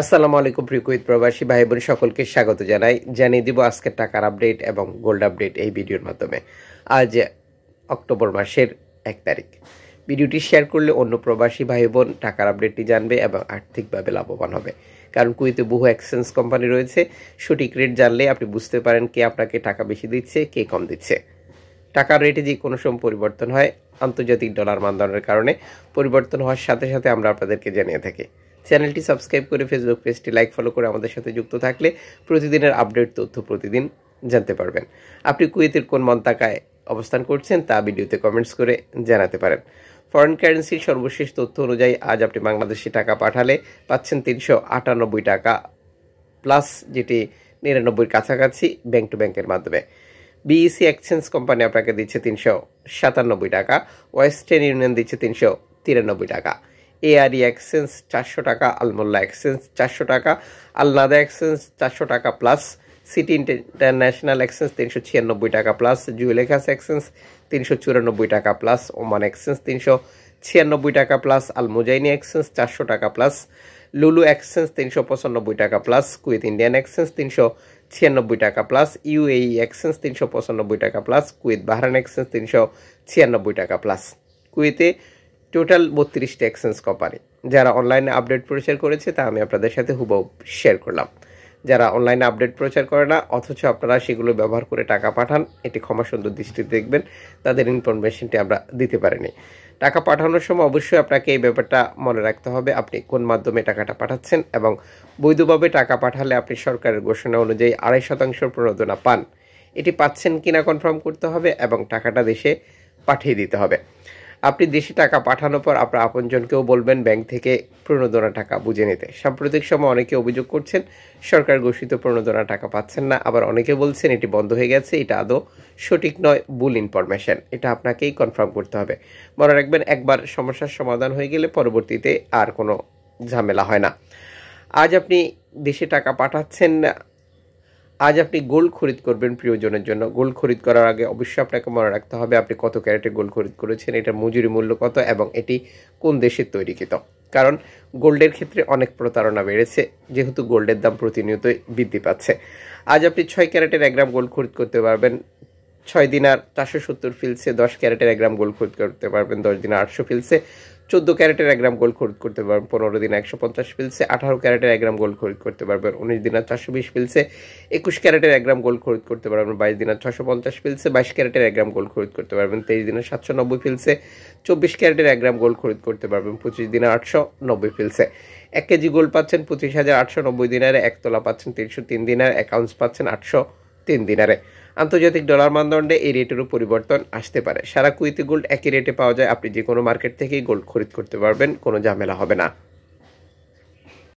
আসসালামু আলাইকুম প্রিকুইত প্রবাসী ভাই বোন সকলকে স্বাগত জানাই জানিয়ে দিব আজকের টাকার আপডেট এবং গোল্ড আপডেট এই ভিডিওর মাধ্যমে আজ অক্টোবর মাসের এক তারিখ ভিডিওটি শেয়ার করলে অন্য প্রবাসী ভাই বোন টাকার আপডেটটি জানবে এবং আর্থিকভাবে লাভবান হবে কারণ কুইতে বহু এক্সচেঞ্জ কোম্পানি রয়েছে সঠিক রেট জানলে আপনি বুঝতে পারেন কে আপনাকে টাকা বেশি দিচ্ছে কে কম দিচ্ছে টাকার রেটে যে কোনো সময় পরিবর্তন হয় আন্তর্জাতিক ডলার মানদণ্ডের কারণে পরিবর্তন হওয়ার সাথে সাথে আমরা আপনাদেরকে জানিয়ে থাকি চ্যানেলটি সাবস্ক্রাইব করে ফেসবুক পেজটি লাইক ফলো করে আমাদের সাথে যুক্ত থাকলে প্রতিদিনের আপডেট তথ্য প্রতিদিন জানতে পারবেন আপনি কুয়েতের কোন মন্তাকায় অবস্থান করছেন তা ভিডিওতে কমেন্টস করে জানাতে পারেন ফরেন কারেন্সির সর্বশেষ তথ্য অনুযায়ী আজ আপনি বাংলাদেশে টাকা পাঠালে পাচ্ছেন তিনশো আটানব্বই টাকা প্লাস যেটি নিরানব্বইয়ের কাছাকাছি ব্যাংক টু ব্যাংকের মাধ্যমে বিইসি এক্সচেঞ্জ কোম্পানি আপনাকে দিচ্ছে তিনশো সাতানব্বই টাকা ওয়েস্টার্ন ইউনিয়ন দিচ্ছে তিনশো তিরানব্বই টাকা এআরই এক্সচেঞ্জ e চারশো টাকা আলমোল্লা এক্সচেঞ্জ চারশো টাকা আলনাদা এক্সচেঞ্জ চারশো টাকা প্লাস সিটি ইন্টারন্যাশনাল এক্সচেঞ্জ তিনশো ছিয়ানব্বই টাকা প্লাস জুয়েলেখাস এক্সচেঞ্জ তিনশো চুরানব্বই টাকা প্লাস ওমান এক্সচেঞ্জ তিনশো ছিয়ানব্বই টাকা প্লাস আলমোজাইনি এক্সচেঞ্জ চারশো টাকা প্লাস লুলু এক্সচেঞ্জ তিনশো পঁচানব্বই টাকা প্লাস কুয়েত ইন্ডিয়ান এক্সচেঞ্জ তিনশো ছিয়ানব্বই টাকা প্লাস ইউএই এক্সচেঞ্জ তিনশো পঁচানব্বই টাকা প্লাস কুয়েত বাহরান এক্সচেঞ্জ তিনশো ছিয়ানব্বই টাকা প্লাস কুয়েতে টোটাল বত্রিশটা এক্সচেঞ্জ কোম্পানি যারা অনলাইনে আপডেট প্রচার করেছে তা আমি আপনাদের সাথে হুবাহু শেয়ার করলাম যারা অনলাইনে আপডেট প্রচার করে না অথচ আপনারা সেগুলো ব্যবহার করে টাকা পাঠান এটি ক্ষমাসুন্দর দৃষ্টিতে দেখবেন তাদের ইনফরমেশনটি আমরা দিতে পারিনি টাকা পাঠানোর সময় অবশ্যই আপনাকে এই ব্যাপারটা মনে রাখতে হবে আপনি কোন মাধ্যমে টাকাটা পাঠাচ্ছেন এবং বৈধভাবে টাকা পাঠালে আপনি সরকারের ঘোষণা অনুযায়ী আড়াই শতাংশ প্রণোদনা পান এটি পাচ্ছেন কিনা কনফার্ম করতে হবে এবং টাকাটা দেশে পাঠিয়ে দিতে হবে আপনি দেশে টাকা পাঠানোর পর আপনার আপনজনকেও বলবেন ব্যাংক থেকে প্রণোদনা টাকা বুঝে নিতে সাম্প্রতিক সময় অনেকে অভিযোগ করছেন সরকার ঘোষিত প্রণোদনা টাকা পাচ্ছেন না আবার অনেকে বলছেন এটি বন্ধ হয়ে গেছে এটা আদৌ সঠিক নয় ভুল ইনফরমেশন এটা আপনাকেই কনফার্ম করতে হবে মনে রাখবেন একবার সমস্যার সমাধান হয়ে গেলে পরবর্তীতে আর কোনো ঝামেলা হয় না আজ আপনি দেশে টাকা পাঠাচ্ছেন আজ আপনি গোল্ড খরিদ করবেন প্রিয়জনের জন্য গোল্ড খরিদ করার আগে অবশ্যই আপনাকে মনে রাখতে হবে আপনি কত ক্যারেটে গোল্ড খরিদ করেছেন এটা মজুরি মূল্য কত এবং এটি কোন দেশে তৈরিকৃত কারণ গোল্ডের ক্ষেত্রে অনেক প্রতারণা বেড়েছে যেহেতু গোল্ডের দাম প্রতিনিয়ত বৃদ্ধি পাচ্ছে আজ আপনি ছয় ক্যারেটের এক গ্রাম গোল্ড খরিদ করতে পারবেন ছয় দিন আর চারশো সত্তর ফিলসে দশ ক্যারেটের এক গ্রাম গোল্ড খরিদ করতে পারবেন দশ দিন আটশো ফিলসে চোদ্দ ক্যারেটের এক গ্রাম গোল্ড খরিদ করতে পারবেন পনেরো দিন একশো পঞ্চাশ পিলসে আঠারো ক্যারেটের এক গ্রাম গোল্ড খরিদ করতে পারবেন উনিশ দিন চারশো বিশ পিলসে একুশ ক্যারেটের এক গ্রাম গোল্ড খরিদ করতে পারবেন বাইশ দিনের ছশো পঞ্চাশ পিলসে বাইশ ক্যারেটের এক গ্রাম গোল্ড খরিদ করতে পারবেন তেইশ দিনের সাতশো নব্বই পিলসে চব্বিশ ক্যারেটের এক গ্রাম গোল্ড খরিদ করতে পারবেন পঁচিশ দিনে আটশো নব্বই পিলসে এক কেজি গোল্ড পাচ্ছেন পঁচিশ হাজার আটশো নব্বই দিনের এক তোলা পাচ্ছেন তিনশো তিন দিনের অ্যাকাউন্টস পাচ্ছেন আটশো তিন দিনারে আন্তর্জাতিক ডলার মানদণ্ডে এই রেটেরও পরিবর্তন আসতে পারে সারা কুইতি গোল্ড একই রেটে পাওয়া যায় আপনি যে কোনো মার্কেট থেকেই গোল্ড খরিদ করতে পারবেন কোনো ঝামেলা হবে না